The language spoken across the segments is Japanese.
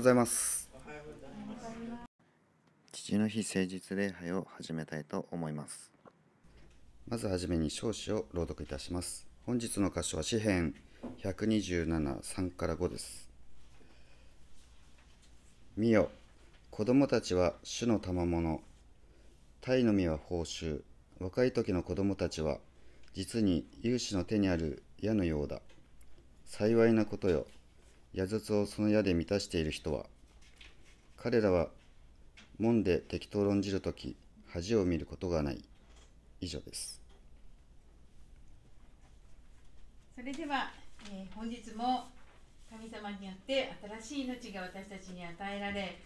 ございます。父の日誠実礼拝を始めたいと思います。まずはじめに少子を朗読いたします。本日の箇所は詩編127、3から5です。見よ、子供たちは主の賜物鯛の実は報酬、若い時の子供たちは実に有志の手にある矢のようだ。幸いなことよ。矢筒をその矢で満たしている人は彼らは門で敵と論じるとき恥を見ることがない以上ですそれでは、えー、本日も神様によって新しい命が私たちに与えられ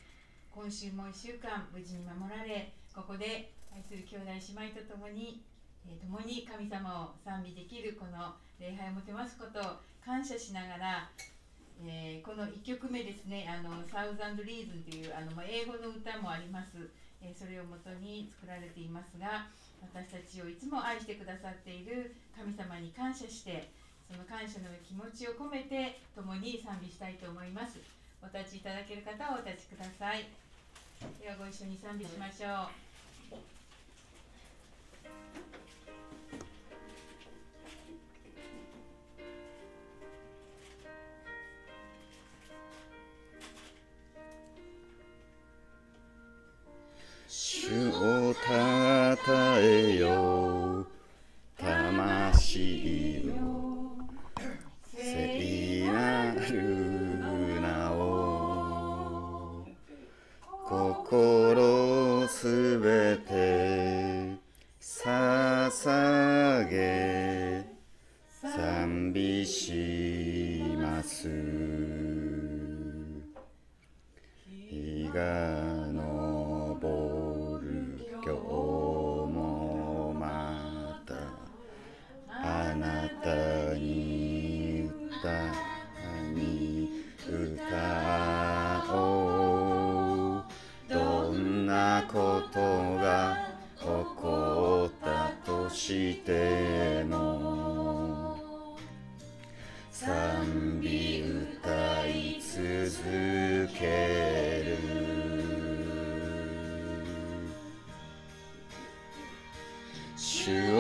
今週も1週間無事に守られここで愛する兄弟姉妹と共に、えー、共に神様を賛美できるこの礼拝をもてますことを感謝しながらえー、この1曲目ですね「あのサウザンド・リーズ」というあの、ま英語の歌もあります、えー、それをもとに作られていますが私たちをいつも愛してくださっている神様に感謝してその感謝の気持ちを込めて共に賛美したいと思いますお立ちいただける方はお立ちくださいではご一緒に賛美しましょう主をたたえよう魂よ聖なる名を心すべて捧げ賛美しますしても賛美歌い続ける主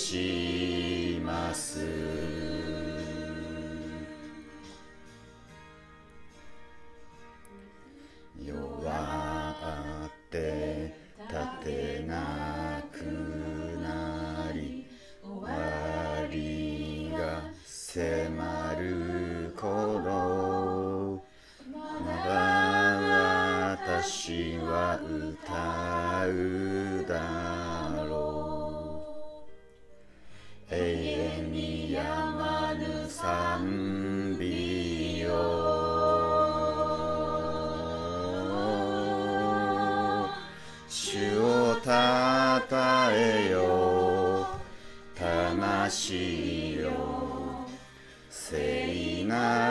します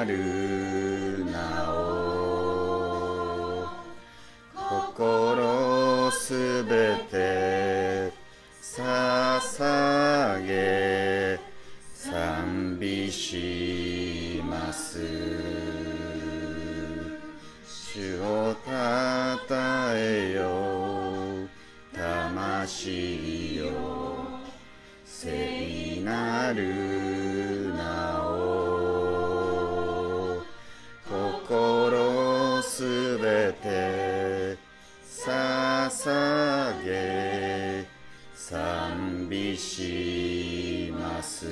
หรือ捧げ賛美します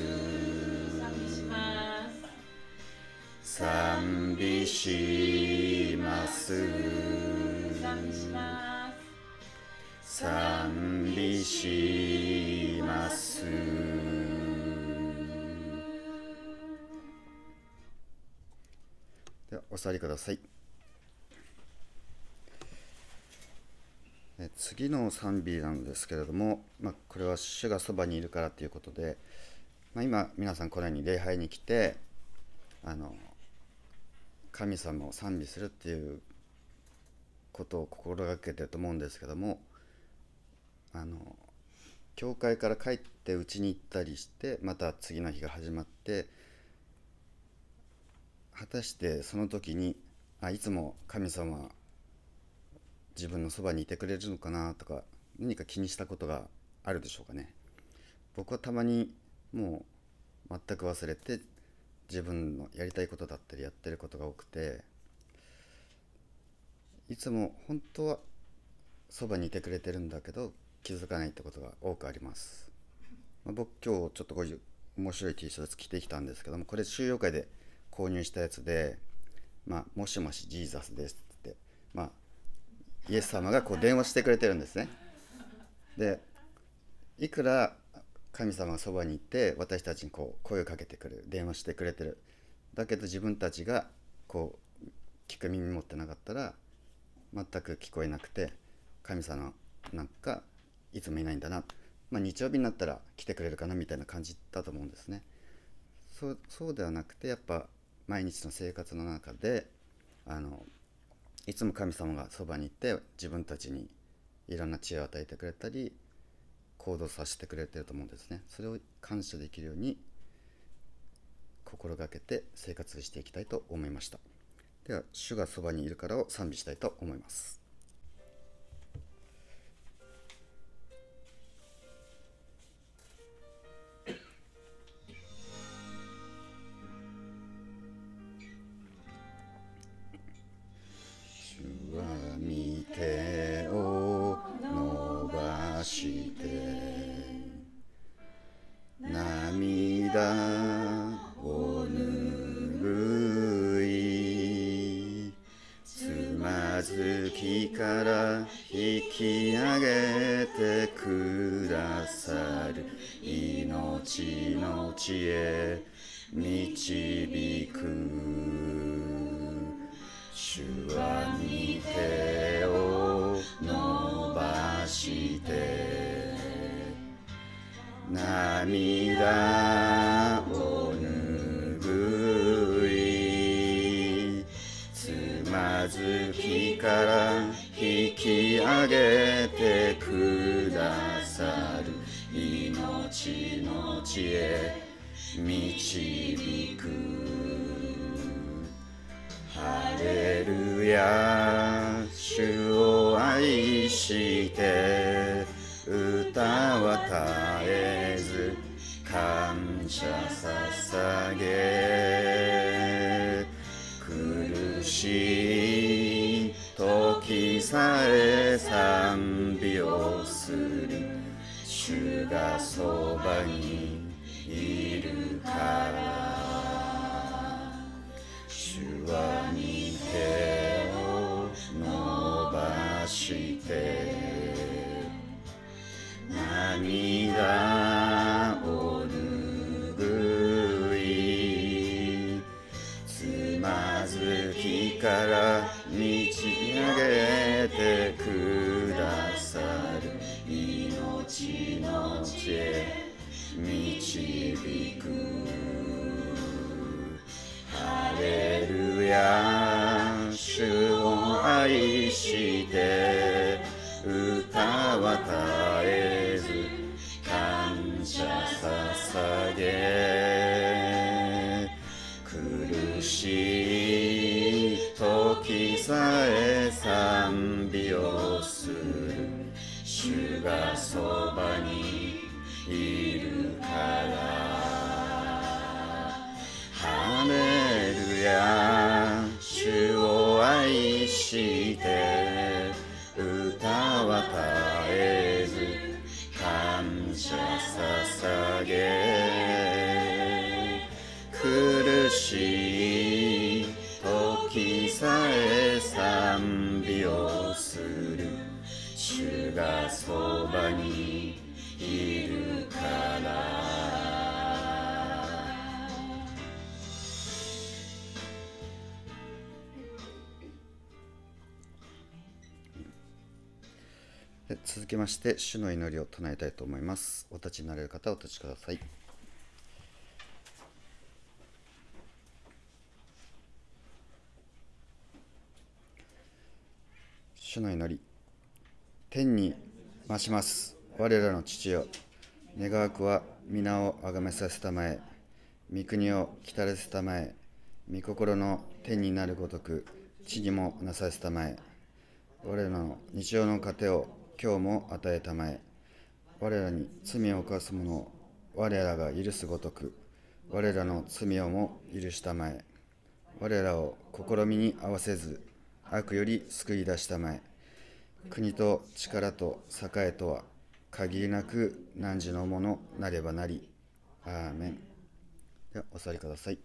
賛美します賛美しますではお座りください次の賛美なんですけれども、まあ、これは主がそばにいるからということで、まあ、今皆さんこのように礼拝に来てあの神様を賛美するっていうことを心がけてると思うんですけどもあの教会から帰ってうちに行ったりしてまた次の日が始まって果たしてその時にあいつも神様自分のそばにいてくれるのかなとか何か気にしたことがあるでしょうかね僕はたまにもう全く忘れて自分のやりたいことだったりやってることが多くていつも本当はそばにいてくれてるんだけど気づかないってことが多くあります、まあ、僕今日ちょっとこういう面白い T シャツ着てきたんですけどもこれ収容会で購入したやつで「まあ、もしもしジーザスです」イエス様がこう電話してくれてるんですね。でいくら神様がそばにいて私たちにこう声をかけてくる電話してくれてるだけど自分たちがこう聞く耳持ってなかったら全く聞こえなくて神様なんかいつもいないんだな、まあ、日曜日になったら来てくれるかなみたいな感じだと思うんですね。そうそうではなくてやっぱ毎日の生活の中であのいつも神様がそばにいて自分たちにいろんな知恵を与えてくれたり行動させてくれてると思うんですねそれを感謝できるように心がけて生活していきたいと思いましたでは主がそばにいるからを賛美したいと思います涙を拭ぬぐいつまずきから引き上げてくださる命の知恵は絶えず感謝捧げ苦しい時さえ賛美をする主がそばにいるから跳ねるヤそばにいるから続きまして主の祈りを唱えたいと思いますお立ちになれる方お立ちください主の祈り天に増します。我らの父よ、願わくは皆をあがめさせたまえ、御国を来たれせたまえ、御心の天になるごとく、地にもなさせたまえ、我らの日常の糧を今日も与えたまえ、我らに罪を犯す者を我らが許すごとく、我らの罪をも許したまえ、我らを試みに合わせず、悪より救い出したまえ、国と力と栄えとは限りなく汝のものなればなり。アーメン。では、お座りください。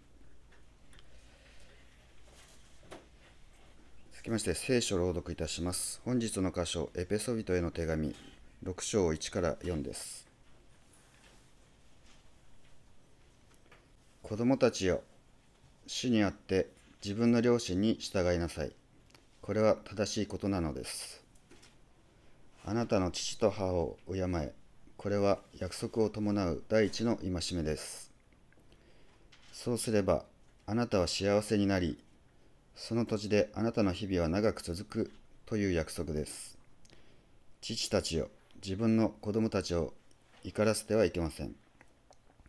続きまして、聖書朗読いたします。本日の箇所、エペソビトへの手紙、6章1から4です。子供たちよ、主にあって自分の両親に従いなさい。これは正しいことなのです。あなたの父と母を敬え。これは約束を伴う第一の戒めです。そうすれば、あなたは幸せになり、その土地であなたの日々は長く続くという約束です。父たちよ、自分の子供たちを怒らせてはいけません。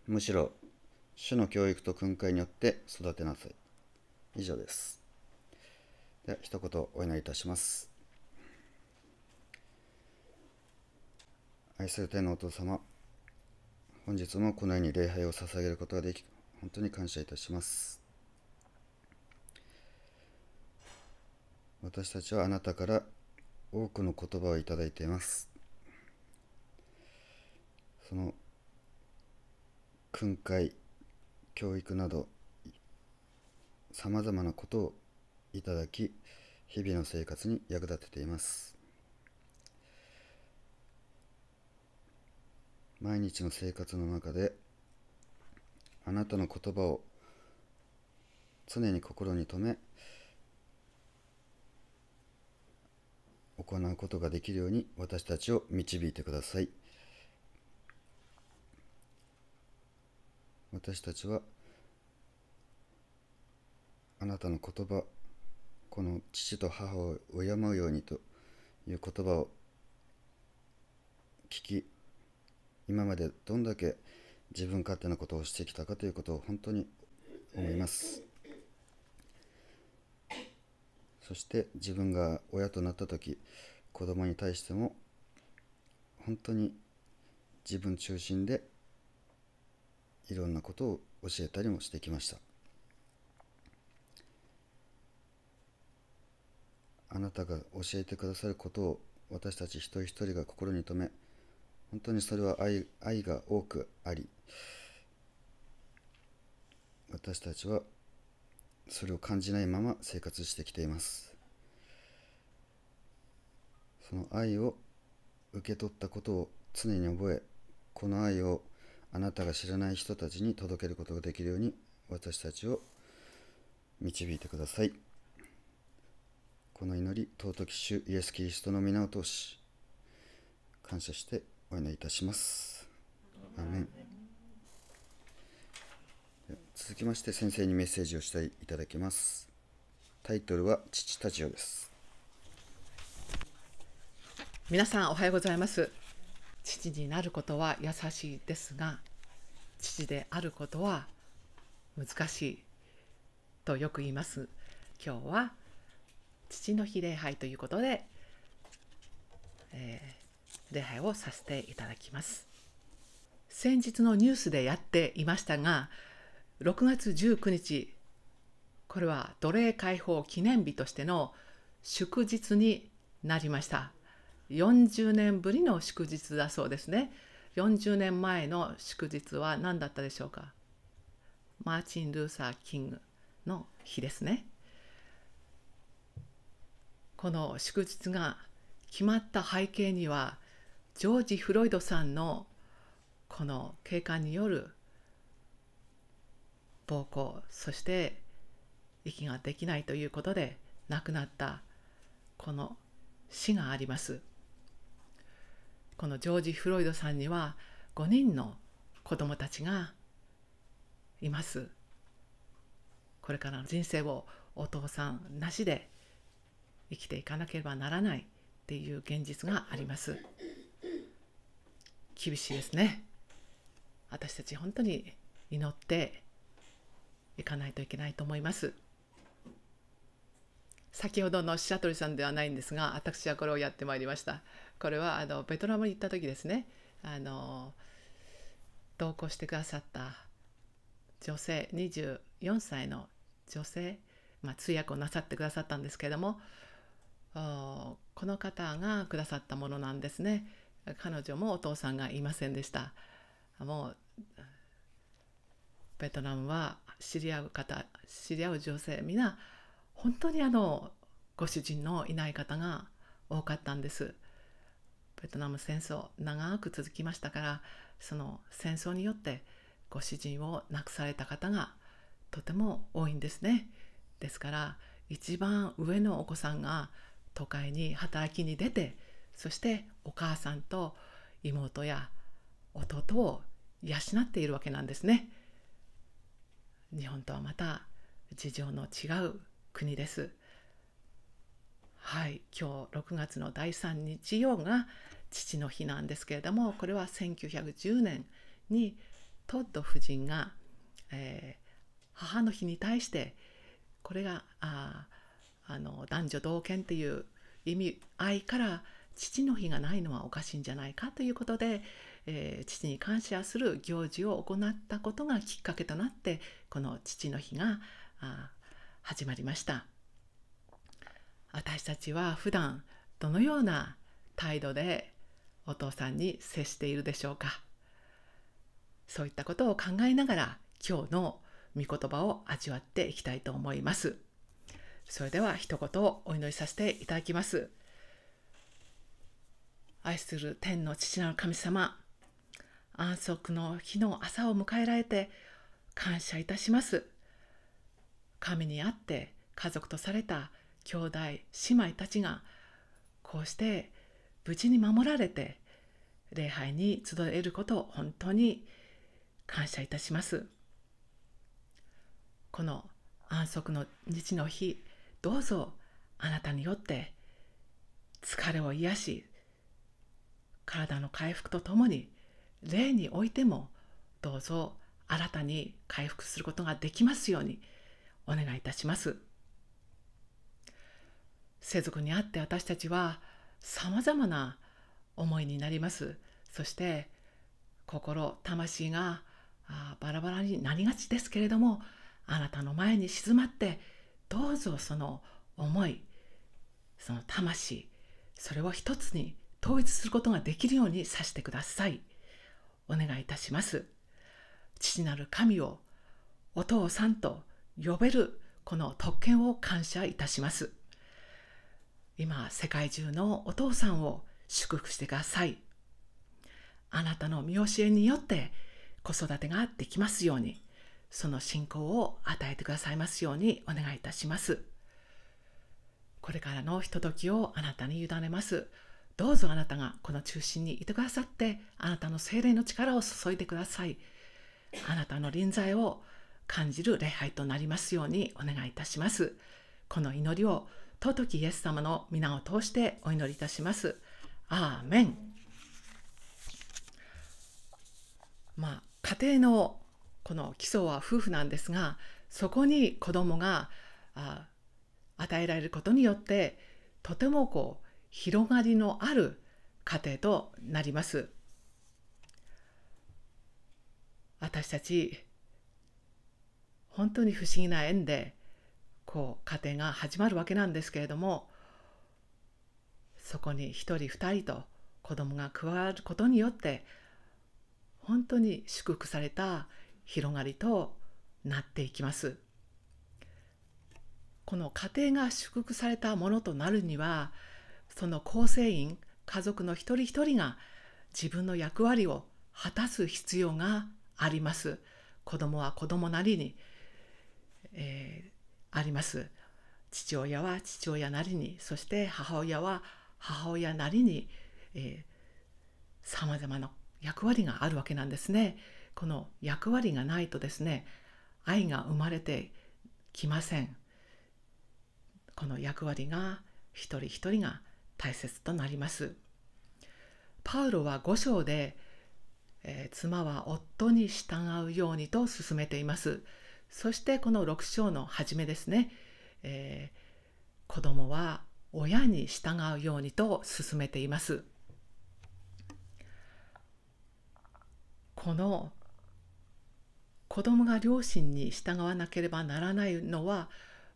むしろ、主の教育と訓戒によって育てなさい。以上です。では、一言お祈りいたします。愛する天のお父様、本日もこのように礼拝を捧げることができ、本当に感謝いたします。私たちはあなたから多くの言葉をいただいています。その訓戒、教育など、さまざまなことをいただき、日々の生活に役立てています。毎日の生活の中であなたの言葉を常に心に留め行うことができるように私たちを導いてください私たちはあなたの言葉この父と母を敬うようにという言葉を聞き今までどんだけ自分勝手なことをしてきたかということを本当に思いますそして自分が親となった時子供に対しても本当に自分中心でいろんなことを教えたりもしてきましたあなたが教えてくださることを私たち一人一人が心に留め本当にそれは愛愛が多くあり私たちはそれを感じないまま生活してきていますその愛を受け取ったことを常に覚えこの愛をあなたが知らない人たちに届けることができるように私たちを導いてくださいこの祈り尊き主イエス・キリストの皆を通し感謝してお願いいたします。アメン続きまして先生にメッセージをしていただきます。タイトルは「父たちよ」です。皆さんおはようございます。父になることは優しいですが父であることは難しいとよく言います。今日は父の日礼拝ということで、えー礼拝をさせていただきます先日のニュースでやっていましたが6月19日これは奴隷解放記念日としての祝日になりました40年ぶりの祝日だそうですね40年前の祝日は何だったでしょうかマーチン・ルーサー・キングの日ですねこの祝日が決まった背景にはジョージ・フロイドさんのこの警官による暴行そして息ができないということで亡くなったこの死がありますこのジョージ・フロイドさんには5人の子供たちがいますこれからの人生をお父さんなしで生きていかなければならないっていう現実があります。厳しいですね私たち本当に祈っていかないといけないと思います先ほどのシャトルさんではないんですが私はこれをやってまいりましたこれはあのベトナムに行った時ですねあの同行してくださった女性24歳の女性、まあ、通訳をなさってくださったんですけれどもこの方がくださったものなんですね。彼女もお父さんがいませんでしたもうベトナムは知り合う方知り合う女性皆本当にあのご主人のいない方が多かったんですベトナム戦争長く続きましたからその戦争によってご主人を亡くされた方がとても多いんですねですから一番上のお子さんが都会に働きに出てそしてお母さんと妹や弟を養っているわけなんですね日本とはまた事情の違う国ですはい今日6月の第3日曜が父の日なんですけれどもこれは1910年にトッド夫人が、えー、母の日に対してこれがああの男女同権っていう意味愛から父の日がないのはおかしいんじゃないかということで、えー、父に感謝する行事を行ったことがきっかけとなってこの父の日が始まりました私たちは普段どのような態度でお父さんに接しているでしょうかそういったことを考えながら今日の御言葉を味わっていきたいと思いますそれでは一言お祈りさせていただきます愛する天の父なる神様安息の日の朝を迎えられて感謝いたします神にあって家族とされた兄弟姉妹たちがこうして無事に守られて礼拝に集えることを本当に感謝いたしますこの安息の日の日どうぞあなたによって疲れを癒し体の回復とともに霊においてもどうぞ新たに回復することができますようにお願いいたします世俗にあって私たちはさまざまな思いになりますそして心魂がバラバラになりがちですけれどもあなたの前に静まってどうぞその思いその魂それを一つに統一することができるようにさしてくださいお願いいたします父なる神をお父さんと呼べるこの特権を感謝いたします今世界中のお父さんを祝福してくださいあなたの見教えによって子育てができますようにその信仰を与えてくださいますようにお願いいたしますこれからのひとときをあなたに委ねますどうぞあなたがこの中心にいてくださってあなたの精霊の力を注いでくださいあなたの臨在を感じる礼拝となりますようにお願いいたしますこの祈りを尊きイエス様の皆を通してお祈りいたしますアーメンまあ家庭のこの基礎は夫婦なんですがそこに子供があ与えられることによってとてもこう広がりのある家庭となります。私たち本当に不思議な縁でこう家庭が始まるわけなんですけれどもそこに1人2人と子供が加わることによって本当に祝福された広がりとなっていきます。この家庭が祝福されたものとなるにはその構成員家族の一人一人が自分の役割を果たす必要があります子供は子供なりに、えー、あります父親は父親なりにそして母親は母親なりにさまざまな役割があるわけなんですねこの役割がないとですね愛が生まれてきませんこの役割が一人一人が大切となります。パウロは5章で、えー、妻は夫に従うようにと勧めています。そしてこの6章の初めですね、えー、子供は親に従うようにと勧めています。この子供が両親に従わなければならないのは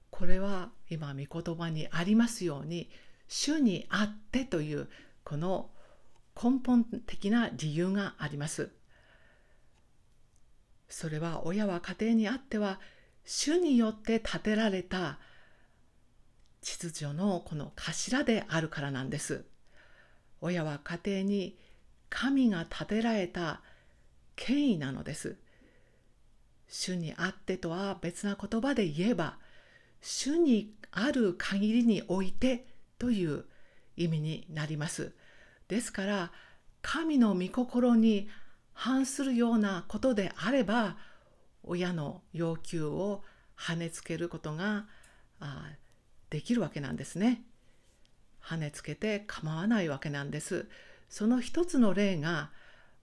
これは今御言葉にありますように主にあってというこの根本的な理由があります。それは親は家庭にあっては主によって建てられた秩序のこの頭であるからなんです。親は家庭に神が建てられた権威なのです。主にあってとは別な言葉で言えば主にある限りにおいてという意味になります。ですから神の御心に反するようなことであれば親の要求を跳ねつけることがあできるわけなんですね。跳ねつけて構わないわけなんです。その一つの例が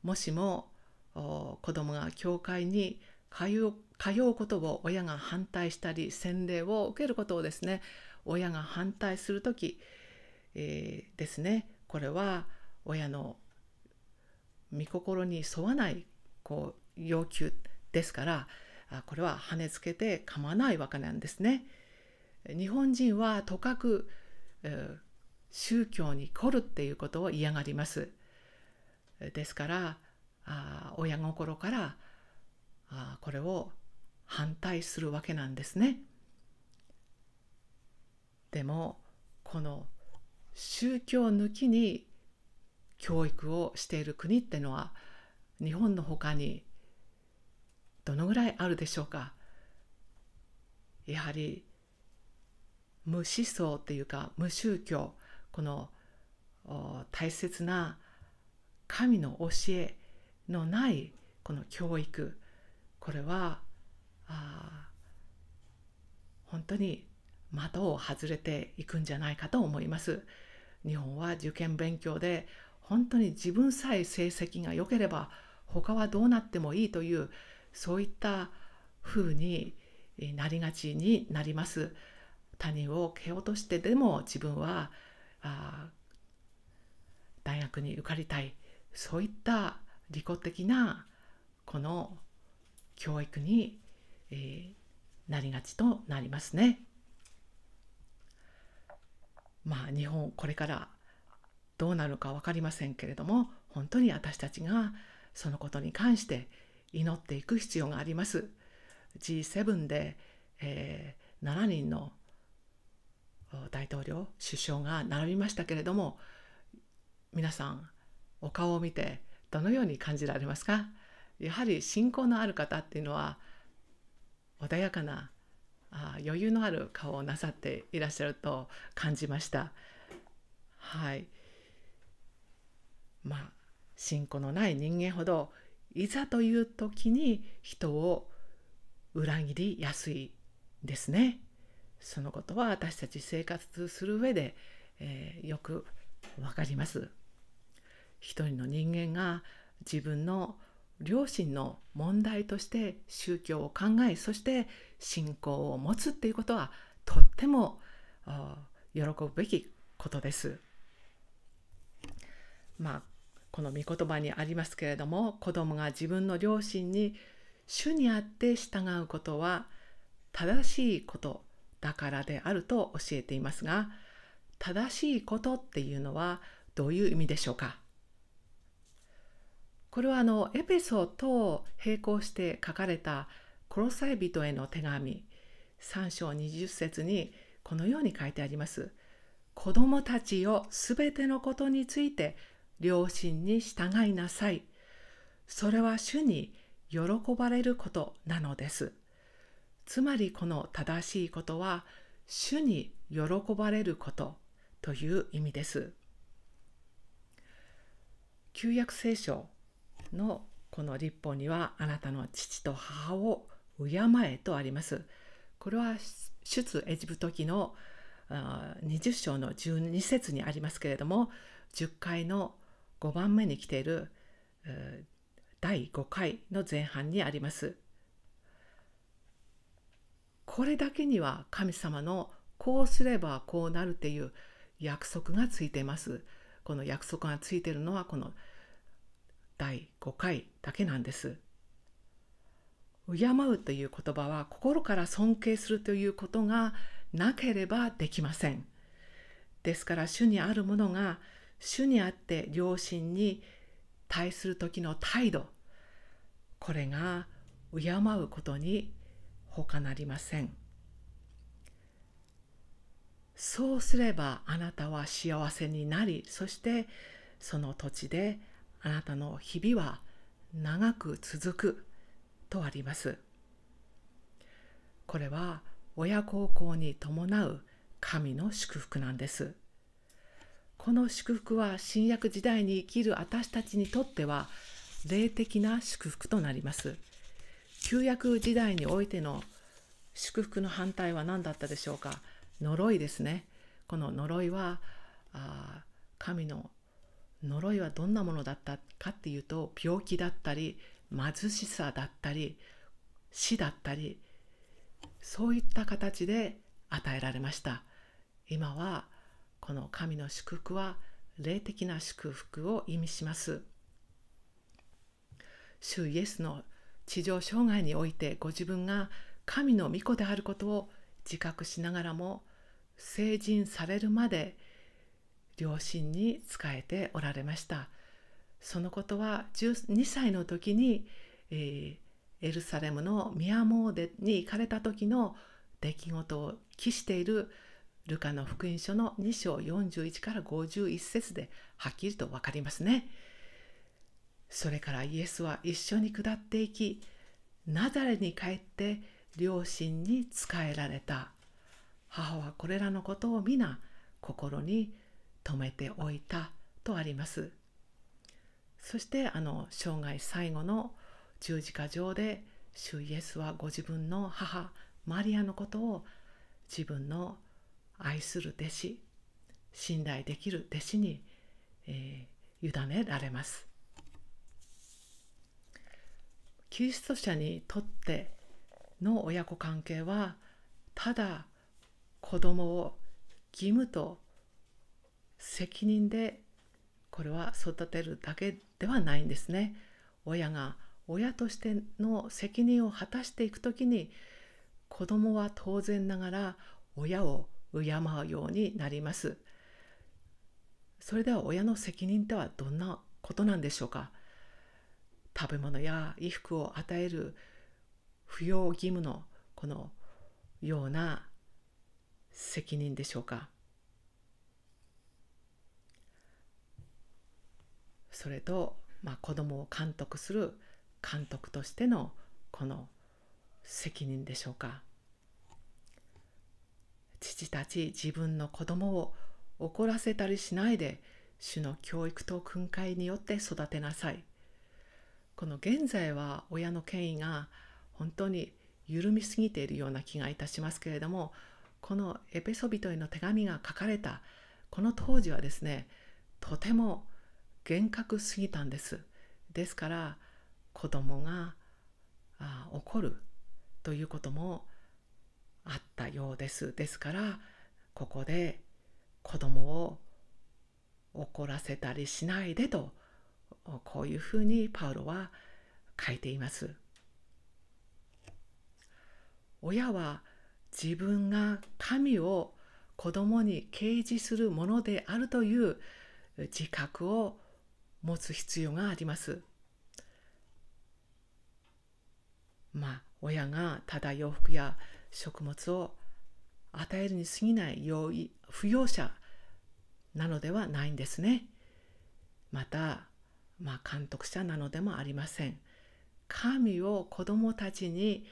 もしも子供が教会に通うことを親が反対したり洗礼を受けることをですね親が反対する時、えー、ですねこれは親の御心に沿わないこう要求ですからあこれは跳ねつけて構わないわけなんですね。日本人はとかく、えー、宗教に凝るっていうことを嫌がります。ですからあ親心からあこれを反対するわけなんですね。でもこの宗教抜きに教育をしている国ってのは日本のかにどのぐらいあるでしょうかやはり無思想っていうか無宗教この大切な神の教えのないこの教育これは本当に的を外れていくんじゃないかと思います。日本は受験勉強で本当に自分さえ成績が良ければ他はどうなってもいいというそういった風になりがちになります。他人を蹴落としてでも自分はあ大学に受かりたいそういった利己的なこの教育に、えー、なりがちとなりますね。まあ日本これからどうなるか分かりませんけれども本当に私たちがそのことに関して祈っていく必要があります。G7 で、えー、7人の大統領首相が並びましたけれども皆さんお顔を見てどのように感じられますかやはり信仰のある方っていうのは穏やかなあ余裕のある顔をなさっていらっしゃると感じました。はいまあ信仰のない人間ほどいざという時に人を裏切りやすいですね。そのことは私たち生活する上で、えー、よくわかります。一人の人間が自分の両親の問題として宗教を考えそして信仰を持つっていうことはとっても喜ぶべきことです。まあこの御言葉にありますけれども子供が自分の両親に主にあって従うことは正しいことだからであると教えていますが正しいことっていうのはどういう意味でしょうかこれはあのエペソと並行して書かれた殺さサ人への手紙3章20節にこのように書いてあります。子供たちよすべてのことについて両親に従いなさい。それは主に喜ばれることなのです。つまりこの正しいことは主に喜ばれることという意味です。旧約聖書のこの立法にはあなたの父と母を敬えとあります。これは出エジプト記の20章の12節にありますけれども10回の5番目に来ている第5回の前半にあります。これだけには神様のこうすればこうなるっていう約束がついています。この約束がついているのはこの第5回だけなんです。敬うという言葉は心から尊敬するということがなければできません。ですから主にあるものが主にあって良心に対する時の態度これが敬うことにほかなりません。そうすればあなたは幸せになりそしてその土地であなたの日々は長く続くとありますこれは親孝行に伴う神の祝福なんですこの祝福は新約時代に生きる私たちにとっては霊的な祝福となります旧約時代においての祝福の反対は何だったでしょうか呪いですねこの呪いはあ神の呪いはどんなものだったかっていうと病気だったり貧しさだったり死だったりそういった形で与えられました今はこの神の祝福は霊的な祝福を意味します主イエスの地上生涯においてご自分が神の御子であることを自覚しながらも成人されるまで両親に仕えておられましたそのことは12歳の時に、えー、エルサレムのミヤモーデに行かれた時の出来事を記しているルカの福音書の2章41から51節ではっきりと分かりますね。それからイエスは一緒に下っていきナザレに帰って両親に仕えられた母はこれらのことを皆心に止めておいたとありますそしてあの生涯最後の十字架上で主イエスはご自分の母マリアのことを自分の愛する弟子信頼できる弟子に、えー、委ねられますキリスト者にとっての親子関係はただ子供を義務と責任でこれは育てるだけではないんですね。親が親としての責任を果たしていく時に子供は当然ながら親を敬うようになります。それでは親の責任とはどんなことなんでしょうか食べ物や衣服を与える扶養義務のこのような責任でしょうかそれと、まあ、子供を監督する監督としてのこの責任でしょうか父たち自分の子供を怒らせたりしないで主の教育と訓戒によって育てなさいこの現在は親の権威が本当に緩みすぎているような気がいたしますけれどもこのエペソビトへの手紙が書かれたこの当時はですねとても厳格すぎたんですですから子供があ怒るということもあったようですですからここで子供を怒らせたりしないでとこういうふうにパウロは書いています親は自分が神を子供に掲示するものであるという自覚を持つ必要があります。まあ親がただ洋服や食物を与えるに過ぎない用意不要者なのではないんですね。また、まあ、監督者なのでもありません。神を子供たちに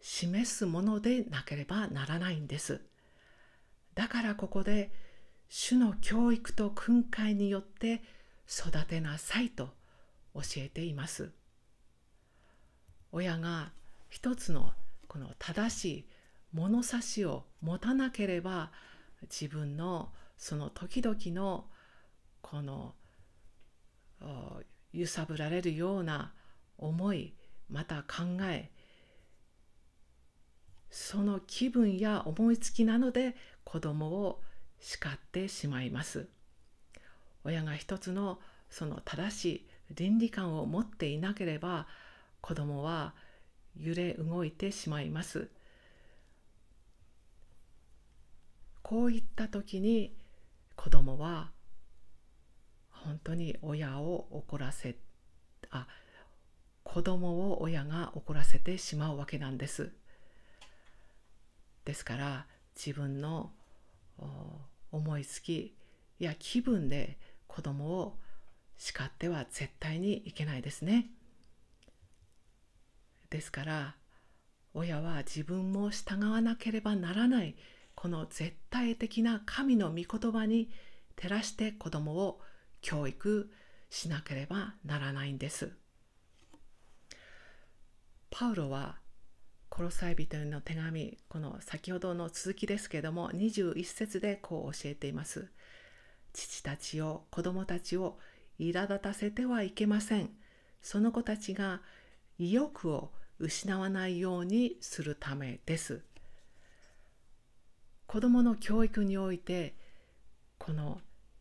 示すものでなければならないんです。だからここで主の教育と訓戒によって育てなさいと教えています親が一つのこの正しい物差しを持たなければ自分のその時々のこの揺さぶられるような思いまた考えその気分や思いつきなので子供を叱ってしまいます。親が一つのその正しい倫理観を持っていなければ子供は揺れ動いてしまいます。こういった時に子供は本当に親を怒らせあ子供を親が怒らせてしまうわけなんです。ですから自分の思いつきや気分で子供を叱っては絶対にいけないですね。ですから親は自分も従わなければならないこの絶対的な神の御言葉に照らして子供を教育しなければならないんです。パウロはコロサイ人への手紙この先ほどの続きですけども21節でこう教えています。父たちを子供たちを苛立たせてはいけませんその子たちが意欲を失わないようにするためです子どもの教育においてこの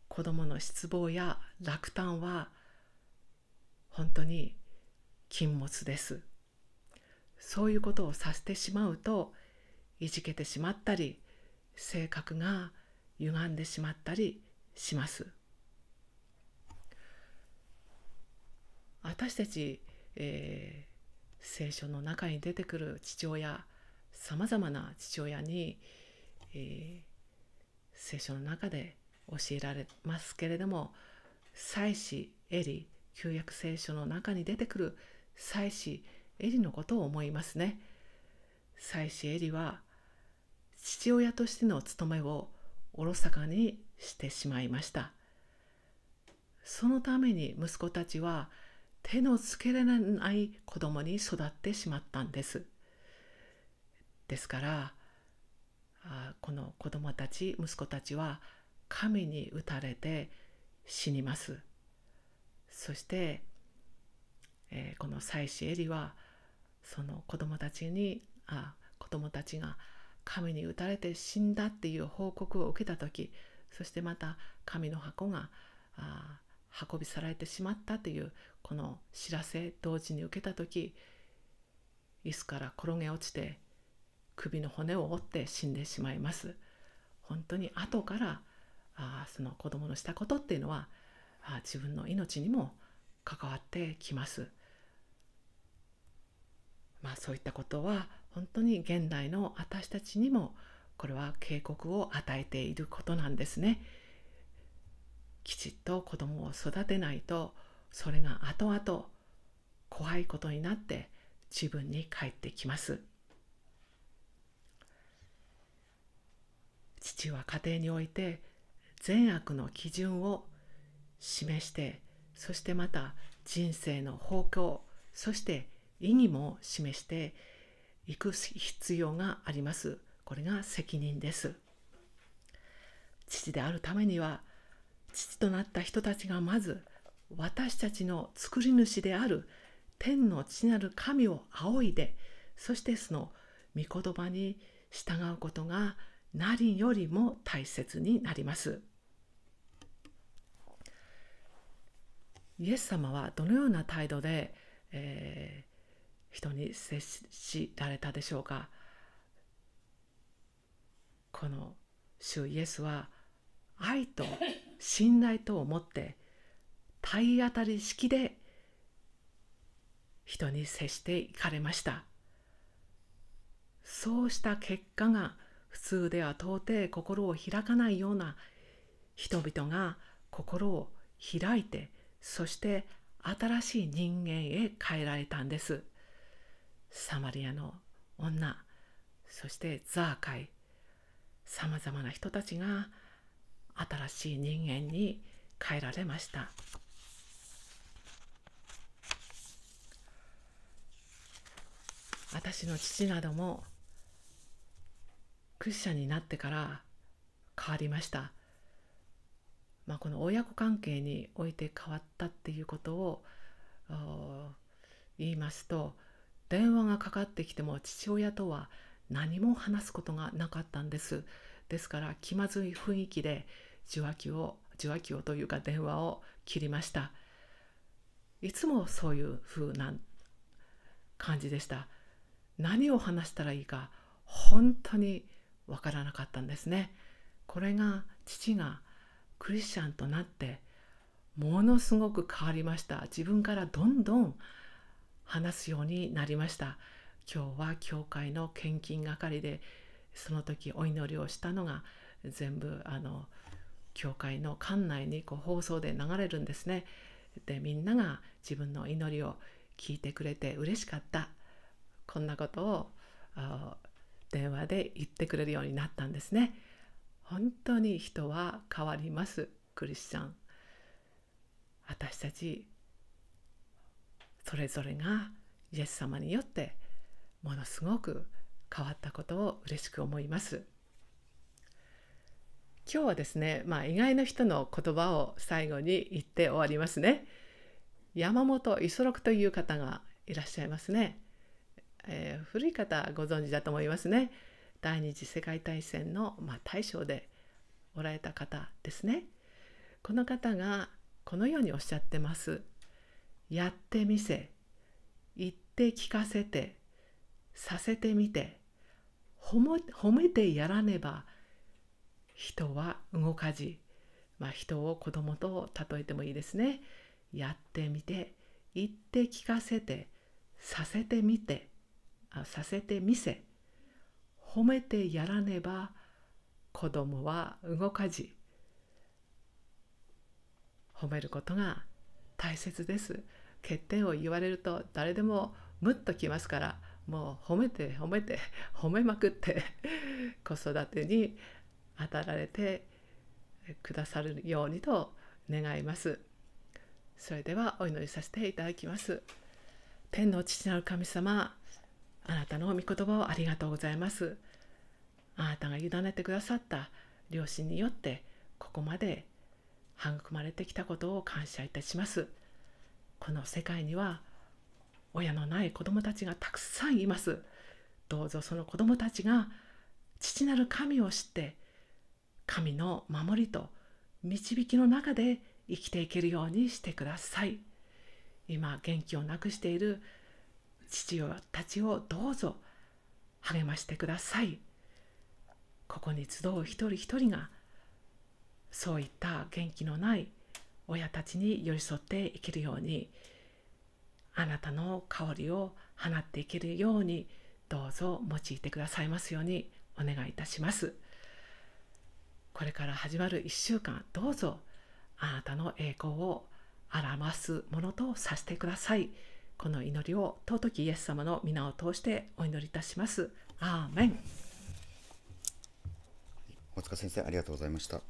子どもの失望や落胆は本当に禁物ですそういうことをさせてしまうといじけてしまったり性格が歪んでしまったりします。私たち、えー、聖書の中に出てくる父親さまざまな父親に、えー、聖書の中で教えられますけれども祭司エリ旧約聖書の中に出てくる祭司エリのことを思いますね。祭司エリは父親としての務めをおろそかにしてしまいましたそのために息子たちは手のつけられない子供に育ってしまったんですですからこの子供たち息子たちは神に打たれて死にますそして、えー、この妻子エリはその子供たちにあ子供たちが神に打たれて死んだっていう報告を受けた時そしてまた神の箱があ運び去られてしまったというこの知らせ同時に受けた時椅子から転げ落ちて首の骨を折って死んでしまいます。本当に後からあその子供のしたことっていうのはあ自分の命にも関わってきます。まあそういったことは本当に現代の私たちにもこれは警告を与えていることなんですね。きちっと子供を育てないとそれが後々怖いことになって自分に返ってきます。父は家庭において善悪の基準を示してそしてまた人生の方向そして意義も示していく必要があります。これが責任です父であるためには父となった人たちがまず私たちの作り主である天の父なる神を仰いでそしてその御言葉に従うことが何よりも大切になりますイエス様はどのような態度で、えー、人に接しられたでしょうかこの主イエスは愛と信頼と思って体当たり式で人に接していかれましたそうした結果が普通では到底心を開かないような人々が心を開いてそして新しい人間へ変えられたんですサマリアの女そしてザーカイさまざまな人たちが新しい人間に変えられました私の父などもクッシャンになってから変わりました、まあ、この親子関係において変わったっていうことを言いますと電話がかかってきても父親とは何も話すことがなかったんですですから気まずい雰囲気で受話器を受話器をというか電話を切りましたいつもそういう風な感じでした何を話したらいいか本当にわからなかったんですねこれが父がクリスチャンとなってものすごく変わりました自分からどんどん話すようになりました今日は教会の献金係でその時お祈りをしたのが全部あの教会の館内にこう放送で流れるんですね。でみんなが自分の祈りを聞いてくれて嬉しかったこんなことを電話で言ってくれるようになったんですね。本当に人は変わりますクリスチャン。私たちそれぞれがイエス様によってものすごく変わったことを嬉しく思います。今日はですね、まあ、意外な人の言葉を最後に言って終わりますね。山本五十六という方がいらっしゃいますね。えー、古い方ご存知だと思いますね。第二次世界大戦の、まあ、大将でおられた方ですね。この方がこのようにおっしゃってます。やってみせ、言って聞かせて、させてみて褒めてやらねば人は動かじ、まあ、人を子供と例えてもいいですねやってみて言って聞かせてさせてみてあさせてみせ褒めてやらねば子供は動かじ褒めることが大切です欠点を言われると誰でもムッときますからもう褒めて褒めて 褒めまくって子育てに当たられてくださるようにと願いますそれではお祈りさせていただきます天の父なる神様あなたの御言葉をありがとうございますあなたが委ねてくださった両親によってここまで育まれてきたことを感謝いたしますこの世界には親のない子どたちがたくさんいますどうぞその子どもたちが父なる神を知って神の守りと導きの中で生きていけるようにしてください今元気をなくしている父たちをどうぞ励ましてくださいここに集う一人一人がそういった元気のない親たちに寄り添っていけるようにあなたの香りを放っていけるようにどうぞ用いてくださいますようにお願いいたしますこれから始まる1週間どうぞあなたの栄光を表すものとさせてくださいこの祈りを尊きイエス様の皆を通してお祈りいたしますアーメン大塚先生ありがとうございました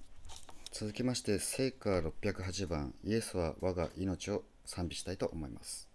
続きまして聖火608番イエスは我が命を賛美したいと思います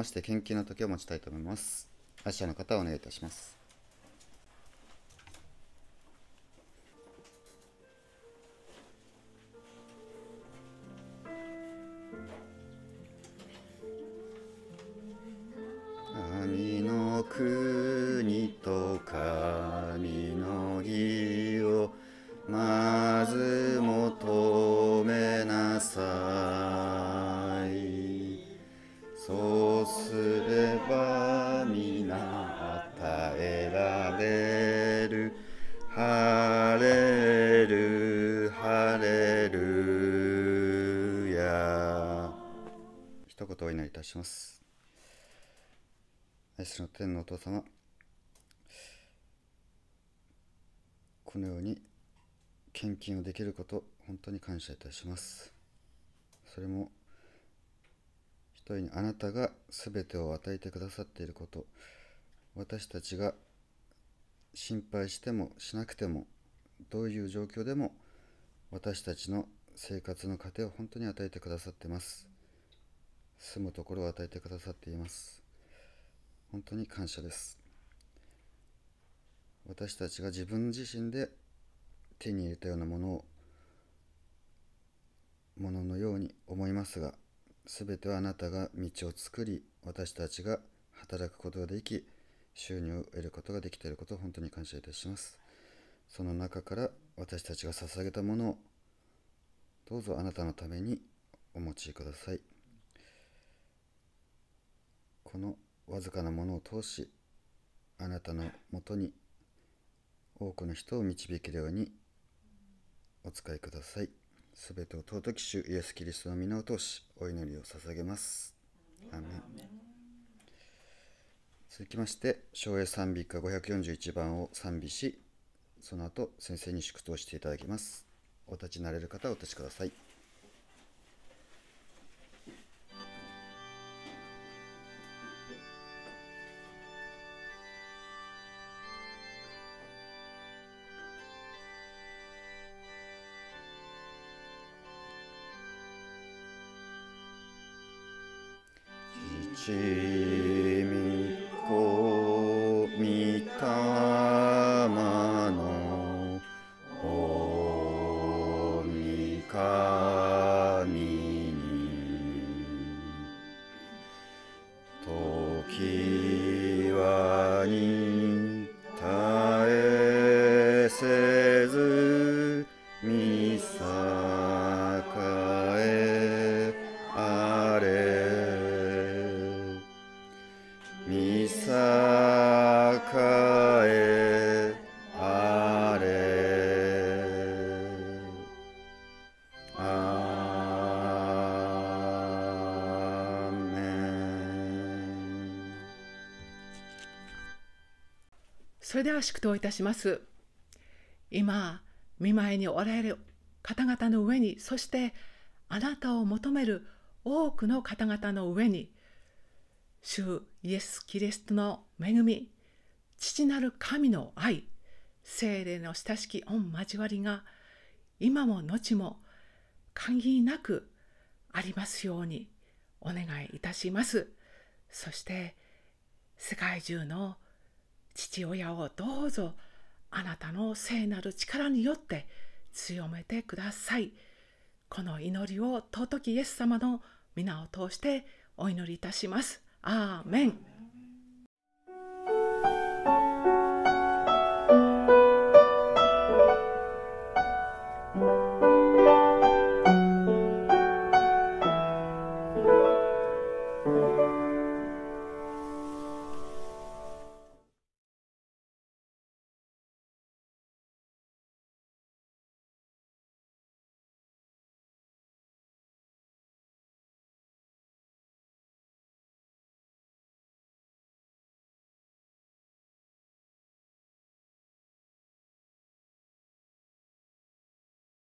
まして、献金の時を持ちたいと思います。アシアの方はお願いいたします。献金をできること本当に感謝いたしますそれも一人にあなたが全てを与えてくださっていること私たちが心配してもしなくてもどういう状況でも私たちの生活の糧を本当に与えてくださってます住むところを与えてくださっています本当に感謝です私たちが自分自身で手に入れたようなものをもののように思いますが全てはあなたが道を作り私たちが働くことができ収入を得ることができていることを本当に感謝いたしますその中から私たちが捧げたものをどうぞあなたのためにお持ちくださいこのわずかなものを通しあなたのもとに多くの人を導けるようにお使いください。すべてを尊き主イエス・キリストの皆を通し、お祈りを捧げます。アメ続きまして、省エ賛美歌541番を賛美し、その後、先生に祝祷していただきます。お立ちになれる方はお立ちください。それでは祝祷いたします。今、見舞いにおられる方々の上に、そしてあなたを求める多くの方々の上に、主イエス・キリストの恵み、父なる神の愛、精霊の親しき御交わりが、今も後も限りなくありますようにお願いいたします。そして世界中の父親をどうぞあなたの聖なる力によって強めてください。この祈りを尊きイエス様の皆を通してお祈りいたします。アーメン